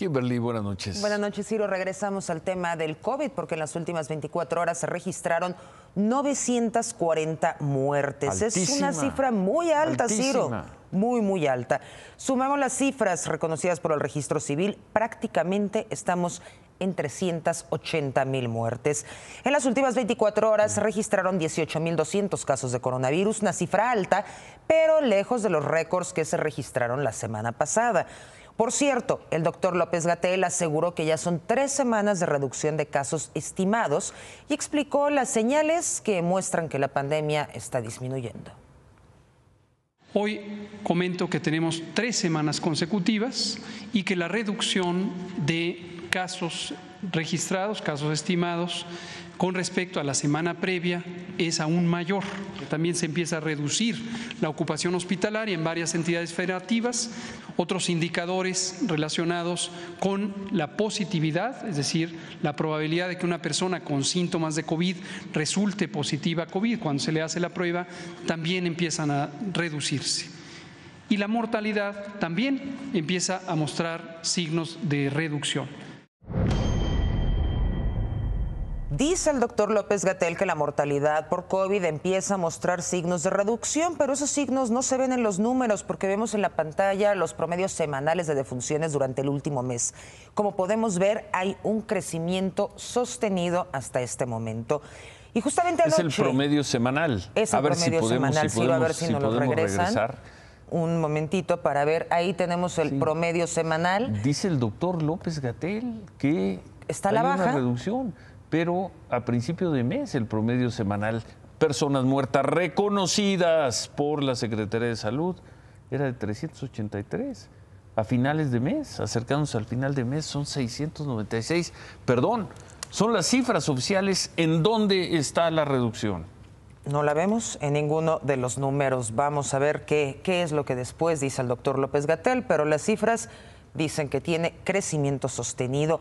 Kimberly, buenas noches. Buenas noches, Ciro. Regresamos al tema del COVID, porque en las últimas 24 horas se registraron 940 muertes. es una cifra muy alta, Ciro. Muy, muy alta. Sumamos las cifras reconocidas por el registro civil, prácticamente estamos en 380 mil muertes. En las últimas 24 horas se registraron 18.200 casos de coronavirus, una cifra alta, pero lejos de los récords que se registraron la semana pasada. Por cierto, el doctor López Gatel aseguró que ya son tres semanas de reducción de casos estimados y explicó las señales que muestran que la pandemia está disminuyendo. Hoy comento que tenemos tres semanas consecutivas y que la reducción de casos registrados, casos estimados, con respecto a la semana previa es aún mayor. También se empieza a reducir la ocupación hospitalaria en varias entidades federativas. Otros indicadores relacionados con la positividad, es decir, la probabilidad de que una persona con síntomas de COVID resulte positiva a COVID cuando se le hace la prueba, también empiezan a reducirse y la mortalidad también empieza a mostrar signos de reducción. Dice el doctor López Gatel que la mortalidad por COVID empieza a mostrar signos de reducción, pero esos signos no se ven en los números porque vemos en la pantalla los promedios semanales de defunciones durante el último mes. Como podemos ver, hay un crecimiento sostenido hasta este momento. Y justamente anoche, Es el promedio semanal. Es el promedio podemos, semanal, a ver si, nos lo regresan. un momentito para ver. Ahí tenemos el promedio semanal. Dice el doctor López Gatel que está la baja. Una reducción pero a principio de mes el promedio semanal personas muertas reconocidas por la Secretaría de Salud era de 383. A finales de mes, acercándonos al final de mes, son 696. Perdón, son las cifras oficiales en dónde está la reducción. No la vemos en ninguno de los números. Vamos a ver qué, qué es lo que después dice el doctor López Gatel, pero las cifras dicen que tiene crecimiento sostenido.